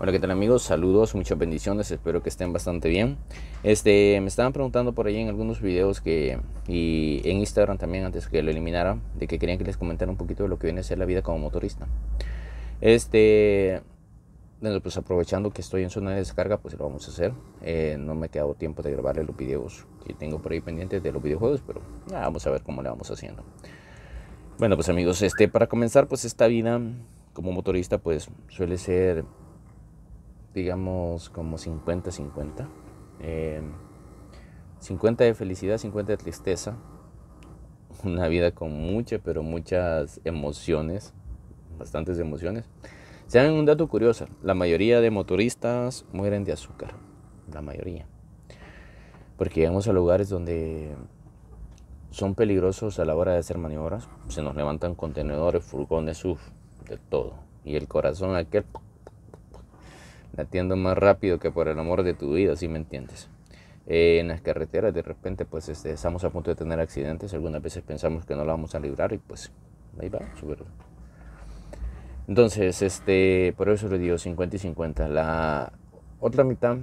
Hola, ¿qué tal amigos? Saludos, muchas bendiciones, espero que estén bastante bien. Este, me estaban preguntando por ahí en algunos videos que y en Instagram también antes que lo eliminara, de que querían que les comentara un poquito de lo que viene a ser la vida como motorista. Este, bueno, pues aprovechando que estoy en zona de descarga, pues lo vamos a hacer. Eh, no me he quedado tiempo de grabarle los videos que tengo por ahí pendientes de los videojuegos, pero vamos a ver cómo le vamos haciendo. Bueno, pues amigos, este, para comenzar, pues esta vida como motorista, pues suele ser digamos, como 50-50. 50 eh, de felicidad, 50 de tristeza. Una vida con muchas, pero muchas emociones, bastantes emociones. Sean un dato curioso, la mayoría de motoristas mueren de azúcar, la mayoría. Porque llegamos a lugares donde son peligrosos a la hora de hacer maniobras, se nos levantan contenedores, furgones, uff, de todo. Y el corazón aquel la atiendo más rápido que por el amor de tu vida, si me entiendes. Eh, en las carreteras de repente pues este, estamos a punto de tener accidentes, algunas veces pensamos que no la vamos a librar y pues ahí va, Entonces, este, por eso le digo 50 y 50. La otra mitad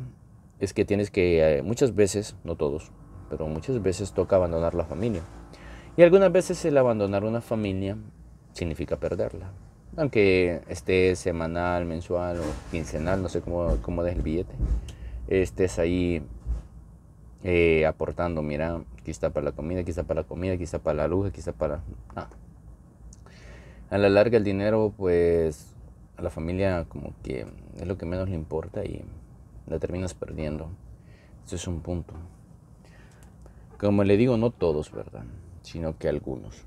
es que tienes que, eh, muchas veces, no todos, pero muchas veces toca abandonar la familia. Y algunas veces el abandonar una familia significa perderla aunque esté semanal, mensual o quincenal, no sé cómo, cómo des el billete, estés ahí eh, aportando, mira, quizá para la comida, quizá para la comida, quizá para la luz, quizá para... A la larga el dinero, pues, a la familia como que es lo que menos le importa y la terminas perdiendo. Ese es un punto. Como le digo, no todos, ¿verdad? Sino que algunos.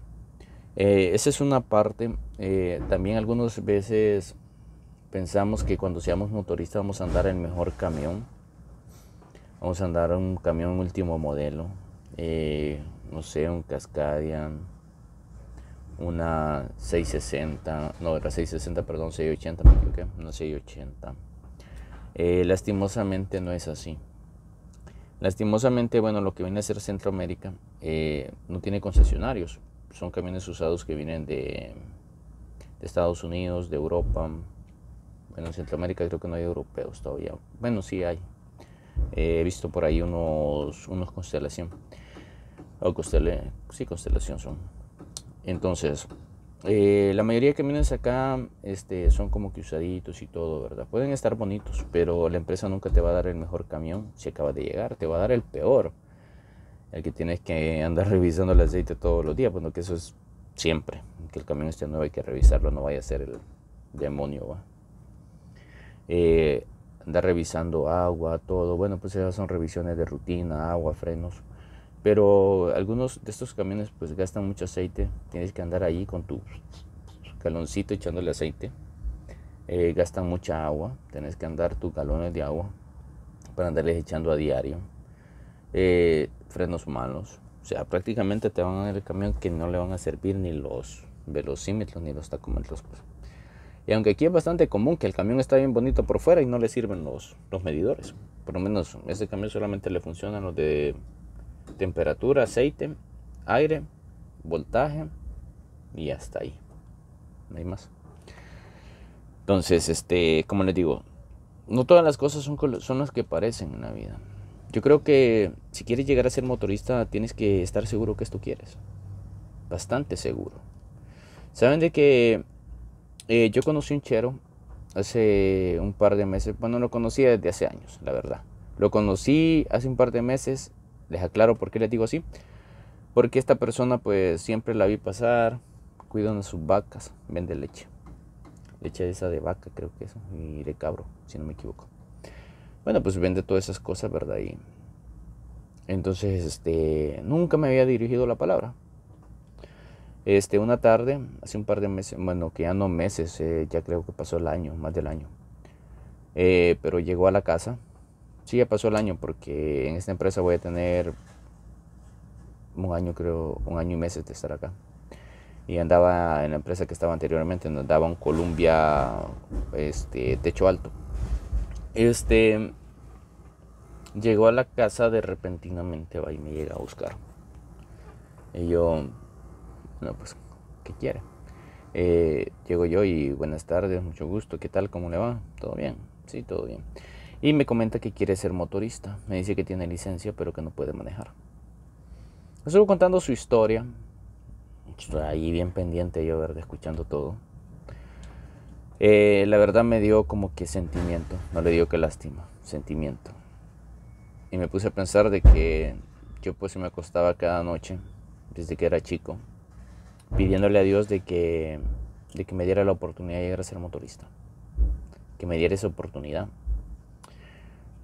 Eh, esa es una parte. Eh, también algunas veces pensamos que cuando seamos motoristas vamos a andar el mejor camión. Vamos a andar un camión último modelo. Eh, no sé, un Cascadian, una 660, no, era 660, perdón, 680, me no 680. lastimosamente no es así. Lastimosamente, bueno, lo que viene a ser Centroamérica no tiene concesionarios son camiones usados que vienen de, de Estados Unidos, de Europa. Bueno, en Centroamérica creo que no hay europeos todavía. Bueno, sí hay. Eh, he visto por ahí unos, unos constelación. O usted sí, constelación son. Entonces, eh, la mayoría de camiones acá este, son como que usaditos y todo, ¿verdad? Pueden estar bonitos, pero la empresa nunca te va a dar el mejor camión si acaba de llegar, te va a dar el peor el que tienes que andar revisando el aceite todos los días, bueno, que eso es siempre, que el camión esté nuevo hay que revisarlo, no vaya a ser el demonio, ¿va? Eh, andar revisando agua, todo, bueno, pues esas son revisiones de rutina, agua, frenos, pero algunos de estos camiones pues gastan mucho aceite, tienes que andar ahí con tu galoncito echándole aceite, eh, gastan mucha agua, tienes que andar tus galones de agua para andarles echando a diario eh, frenos malos. O sea, prácticamente te van a dar el camión que no le van a servir ni los velocímetros ni los tacómetros. Pues. Y aunque aquí es bastante común que el camión está bien bonito por fuera y no le sirven los, los medidores. Por lo menos este camión solamente le funcionan los de temperatura, aceite, aire, voltaje y hasta ahí. No hay más. Entonces, este, como les digo, no todas las cosas son, son las que parecen en la vida. Yo creo que si quieres llegar a ser motorista tienes que estar seguro que esto quieres. Bastante seguro. Saben de que eh, yo conocí un chero hace un par de meses. Bueno, lo conocí desde hace años, la verdad. Lo conocí hace un par de meses. Les aclaro por qué les digo así. Porque esta persona pues siempre la vi pasar. Cuidan a sus vacas. Vende leche. Leche esa de vaca creo que es. Y de cabro, si no me equivoco. Bueno, pues vende todas esas cosas, ¿verdad? Y entonces, este, nunca me había dirigido la palabra. Este, una tarde, hace un par de meses, bueno, que ya no meses, eh, ya creo que pasó el año, más del año. Eh, pero llegó a la casa. Sí, ya pasó el año porque en esta empresa voy a tener un año, creo, un año y meses de estar acá. Y andaba en la empresa que estaba anteriormente, nos daba un Columbia este, techo alto. Este llegó a la casa de repentinamente, va y me llega a buscar. Y yo, no, pues, ¿qué quiere? Eh, llego yo y buenas tardes, mucho gusto, ¿qué tal? ¿Cómo le va? ¿Todo bien? Sí, todo bien. Y me comenta que quiere ser motorista. Me dice que tiene licencia, pero que no puede manejar. Estuvo contando su historia. Estoy ahí bien pendiente yo, verde Escuchando todo. Eh, la verdad me dio como que sentimiento, no le digo que lástima, sentimiento. Y me puse a pensar de que yo pues me acostaba cada noche, desde que era chico, pidiéndole a Dios de que, que me diera la oportunidad de llegar a ser motorista, que me diera esa oportunidad.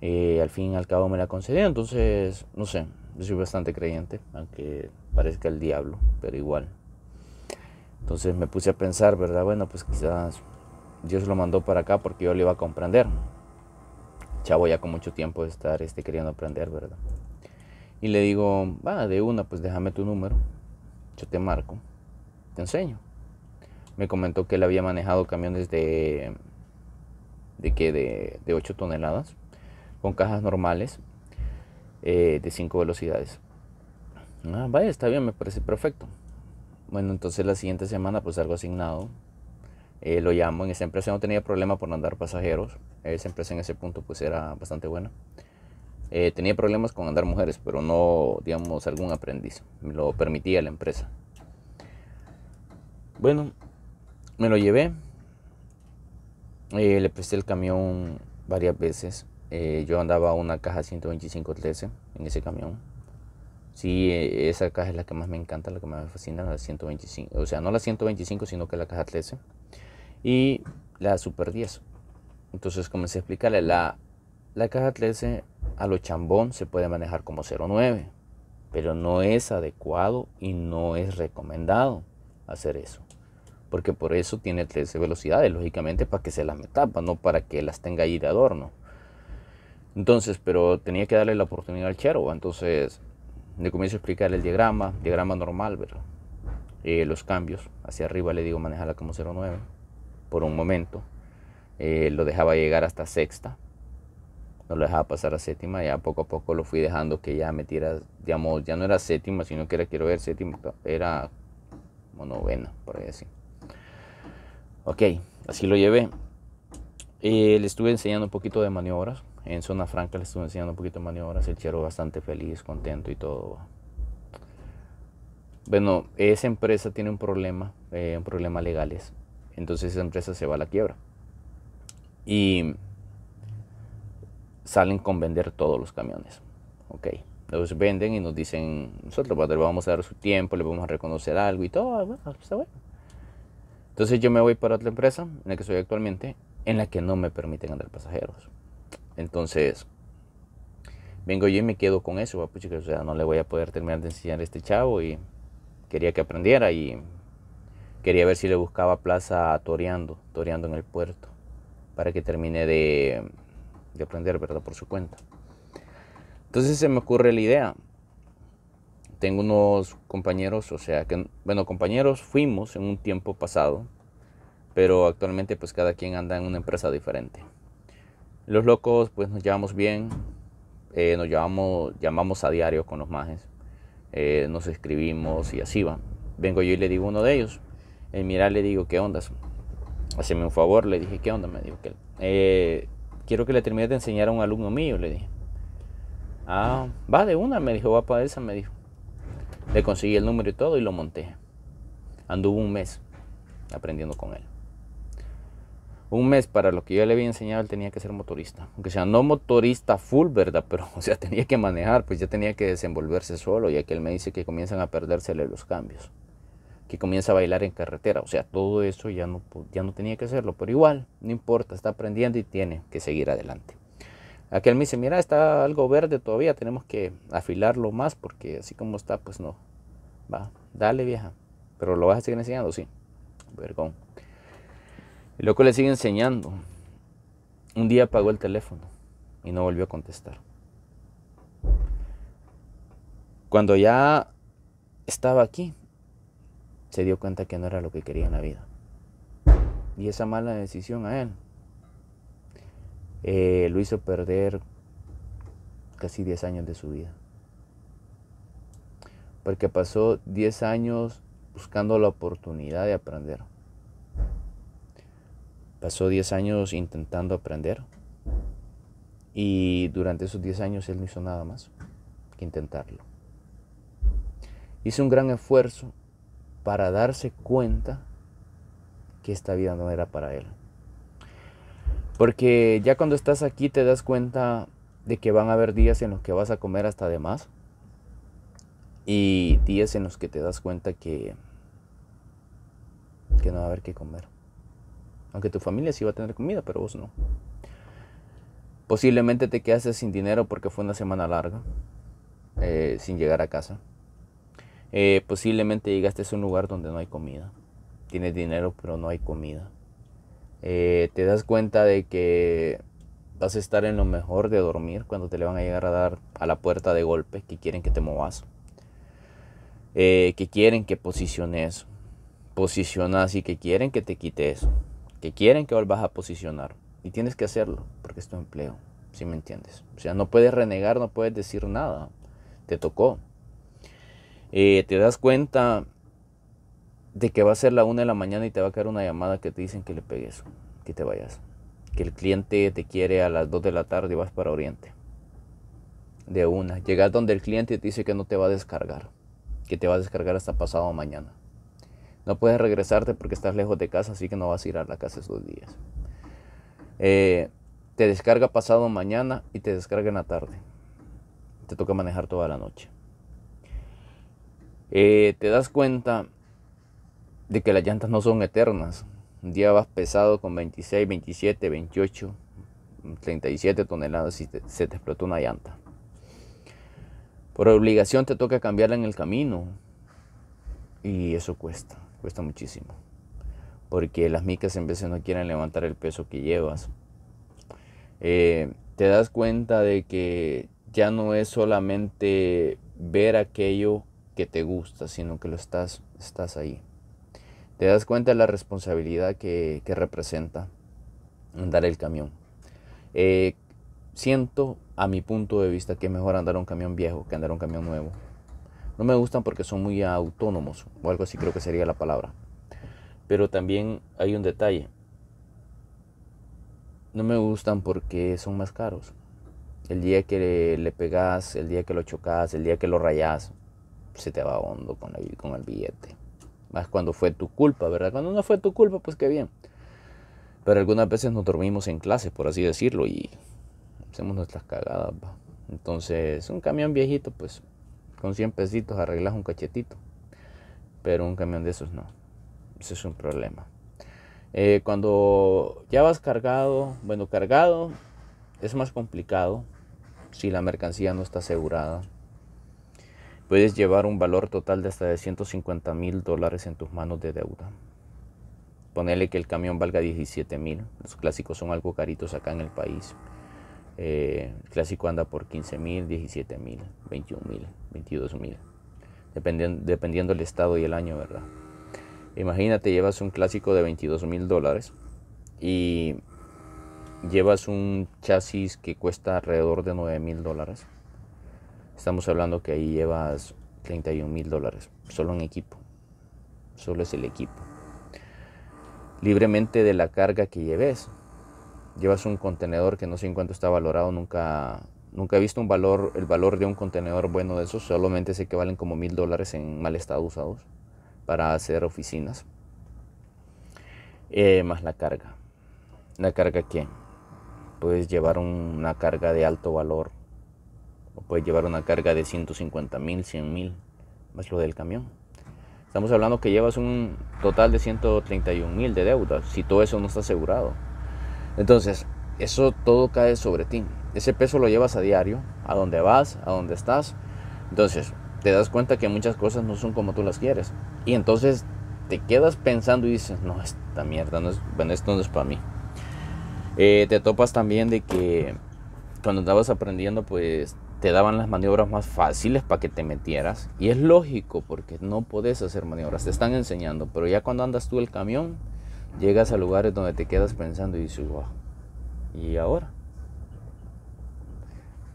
Eh, al fin y al cabo me la concedió, entonces, no sé, soy bastante creyente, aunque parezca el diablo, pero igual. Entonces me puse a pensar, ¿verdad? Bueno, pues quizás Dios lo mandó para acá porque yo le iba a comprender. Chavo ya con mucho tiempo de estar este, queriendo aprender, ¿verdad? Y le digo, va, de una, pues déjame tu número. Yo te marco. Te enseño. Me comentó que él había manejado camiones de... ¿De qué? De, 8 toneladas. Con cajas normales. Eh, de 5 velocidades. Ah, vaya, está bien, me parece perfecto. Bueno, entonces la siguiente semana pues algo asignado eh, lo llamo, en esa empresa no tenía problema por andar pasajeros, esa empresa en ese punto pues era bastante buena. Eh, tenía problemas con andar mujeres, pero no, digamos, algún aprendiz, me lo permitía la empresa. Bueno, me lo llevé, eh, le presté el camión varias veces, yo andaba una caja 125-13 en ese camión. Sí, e, esa caja es la que más me encanta, la que más me fascina, la 125, o sea, no la 125, sino que la caja 13 y la Super 10. Entonces comencé a explicarle, la, la caja 13 a lo chambón se puede manejar como 09, pero no es adecuado y no es recomendado hacer eso. Porque por eso tiene 13 velocidades, lógicamente para que se las metapa, no para que las tenga ahí de adorno. Entonces, pero tenía que darle la oportunidad al chero, entonces le comienzo a explicar el diagrama, diagrama normal, ¿verdad? Eh, los cambios, hacia arriba le digo manejarla como 09 por un momento. Eh, lo dejaba llegar hasta sexta. No lo dejaba pasar a séptima. Ya poco a poco lo fui dejando que ya me digamos, ya no era séptima, sino que era, quiero ver, séptima, era como novena, por ahí así. Ok, así lo llevé. Eh, le estuve enseñando un poquito de maniobras. En zona franca le estuve enseñando un poquito de maniobras. El chero bastante feliz, contento y todo. Bueno, esa empresa tiene un problema, eh, un problema legales entonces esa empresa se va a la quiebra. Y salen con vender todos los camiones. Ok, los venden y nos dicen, nosotros le vamos a dar su tiempo, le vamos a reconocer algo y todo, ah, pues, está bueno. Entonces yo me voy para otra empresa, en la que soy actualmente, en la que no me permiten andar pasajeros. Entonces, vengo yo y me quedo con eso, ah, pues, o sea, no le voy a poder terminar de enseñar a este chavo y quería que aprendiera y Quería ver si le buscaba plaza a Toreando, Toreando en el puerto, para que termine de, aprender, ¿verdad? Por su cuenta. Entonces se me ocurre la idea. Tengo unos compañeros, o sea, que, bueno, compañeros fuimos en un tiempo pasado, pero actualmente pues cada quien anda en una empresa diferente. Los locos pues nos llevamos bien, eh, nos llevamos, llamamos a diario con los majes, eh, nos escribimos y así va. Vengo yo y le digo a uno de ellos, el mirar le digo, ¿qué onda? Haceme un favor, le dije, ¿qué onda? Me dijo que eh, quiero que le termine de enseñar a un alumno mío, le dije. Ah, va de una, me dijo, va para esa, me dijo. Le conseguí el número y todo y lo monté. Anduvo un mes aprendiendo con él. Un mes para lo que yo le había enseñado, él tenía que ser motorista. Aunque sea no motorista full, ¿verdad? Pero, o sea, tenía que manejar, pues ya tenía que desenvolverse solo, ya que él me dice que comienzan a perdérsele los cambios que comienza a bailar en carretera. O sea, todo eso ya no, ya no tenía que hacerlo, pero igual, no importa, está aprendiendo y tiene que seguir adelante. Aquel me dice, mira, está algo verde todavía, tenemos que afilarlo más porque así como está, pues no. Va, dale vieja, pero lo vas a seguir enseñando, sí. Vergón. Y loco le sigue enseñando. Un día apagó el teléfono y no volvió a contestar. Cuando ya estaba aquí, se dio cuenta que no era lo que quería en la vida. Y esa mala decisión a él eh, lo hizo perder casi 10 años de su vida. Porque pasó 10 años buscando la oportunidad de aprender. Pasó 10 años intentando aprender. Y durante esos 10 años él no hizo nada más que intentarlo. Hizo un gran esfuerzo para darse cuenta que esta vida no era para él. Porque ya cuando estás aquí te das cuenta de que van a haber días en los que vas a comer hasta de más y días en los que te das cuenta que, que no va a haber que comer. Aunque tu familia sí va a tener comida, pero vos no. Posiblemente te quedaste sin dinero porque fue una semana larga, eh, sin llegar a casa. Eh, posiblemente llegaste a un lugar donde no hay comida. Tienes dinero pero no hay comida. Eh, te das cuenta de que vas a estar en lo mejor de dormir cuando te le van a llegar a dar a la puerta de golpe que quieren que te movas. Eh, que quieren que posiciones. Posicionas y que quieren que te quite eso. Que quieren que vuelvas a posicionar. Y tienes que hacerlo porque es tu empleo. Si me entiendes. O sea, no puedes renegar, no puedes decir nada. Te tocó. Eh, te das cuenta de que va a ser la una de la mañana y te va a caer una llamada que te dicen que le pegues, que te vayas. Que el cliente te quiere a las 2 de la tarde y vas para Oriente. De una. Llegas donde el cliente te dice que no te va a descargar. Que te va a descargar hasta pasado mañana. No puedes regresarte porque estás lejos de casa, así que no vas a ir a la casa esos días. Eh, te descarga pasado mañana y te descarga en la tarde. Te toca manejar toda la noche. Eh, te das cuenta de que las llantas no son eternas. Un día vas pesado con 26, 27, 28, 37 toneladas y se te explotó una llanta. Por obligación te toca cambiarla en el camino y eso cuesta, cuesta muchísimo. Porque las micas en veces no quieren levantar el peso que llevas. Eh, te das cuenta de que ya no es solamente ver aquello te gusta, sino que lo estás, estás ahí. Te das cuenta de la responsabilidad que, representa andar el camión. Eh, siento, a mi punto de vista, que es mejor andar un camión viejo que andar un camión nuevo. No me gustan porque son muy autónomos, o algo así creo que sería la palabra. Pero también hay un detalle. No me gustan porque son más caros. El día que le pegas, el día que lo chocas, el día que lo rayas, se te va hondo con, con el billete. Más cuando fue tu culpa, ¿verdad? Cuando no fue tu culpa, pues qué bien. Pero algunas veces nos dormimos en clase, por así decirlo, y hacemos nuestras cagadas. Entonces, un camión viejito, pues con 100 pesitos arreglas un cachetito. Pero un camión de esos no. Ese es un problema. Eh, cuando ya vas cargado, bueno, cargado es más complicado si la mercancía no está asegurada puedes llevar un valor total de hasta de 150 mil dólares en tus manos de deuda. Ponele que el camión valga 17 mil. Los clásicos son algo caritos acá en el país. Eh, el clásico anda por 15 mil, 17 mil, 21 mil, 22 mil. Dependiendo, del el estado y el año, ¿verdad? Imagínate, llevas un clásico de 22 mil dólares y llevas un chasis que cuesta alrededor de 9 mil dólares Estamos hablando que ahí llevas 31 mil dólares, solo en equipo, solo es el equipo. Libremente de la carga que lleves, llevas un contenedor que no sé en cuánto está valorado, nunca, nunca he visto un valor, el valor de un contenedor bueno de esos, solamente sé que valen como mil dólares en mal estado usados para hacer oficinas. Eh, más la carga. ¿La carga qué? Puedes llevar una carga de alto valor puedes llevar una carga de 150 mil, 100 mil, más lo del camión. Estamos hablando que llevas un total de 131 mil de deuda, si todo eso no está asegurado. Entonces, eso todo cae sobre ti. Ese peso lo llevas a diario, a donde vas, a donde estás. Entonces, te das cuenta que muchas cosas no son como tú las quieres. Y entonces te quedas pensando y dices, no, esta mierda, no es, bueno, esto no es para mí. Eh, te topas también de que cuando estabas aprendiendo, pues te daban las maniobras más fáciles para que te metieras. Y es lógico porque no podés hacer maniobras, te están enseñando. Pero ya cuando andas tú el camión, llegas a lugares donde te quedas pensando y dices, ¿y ahora?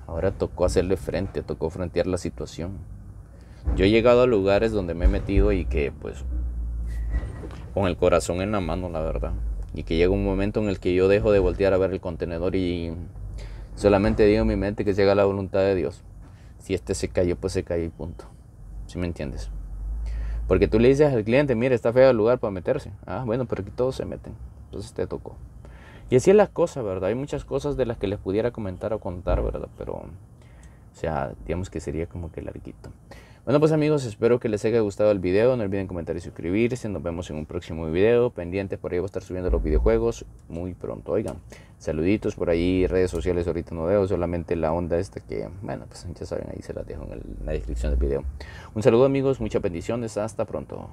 Ahora tocó hacerle frente, tocó frentear la situación. Yo he llegado a lugares donde me he metido y que pues con el corazón en la mano, la verdad. Y que llega un momento en el que yo dejo de voltear a ver el contenedor y Solamente digo en mi mente que llega la voluntad de Dios. Si este se cayó, pues se cayó y punto. Si ¿Sí me entiendes? Porque tú le dices al cliente, mire, está feo el lugar para meterse. Ah, bueno, pero aquí todos se meten. Entonces te tocó. Y así es la cosa, ¿verdad? Hay muchas cosas de las que les pudiera comentar o contar, ¿verdad? Pero, o sea, digamos que sería como que larguito. Bueno pues amigos, espero que les haya gustado el video, no olviden comentar y suscribirse, nos vemos en un próximo video, Pendiente, por ahí voy a estar subiendo los videojuegos muy pronto, oigan, saluditos por ahí, redes sociales ahorita no veo, solamente la onda esta que, bueno pues ya saben, ahí se las dejo en, en la descripción del video. Un saludo amigos, muchas bendiciones, hasta pronto.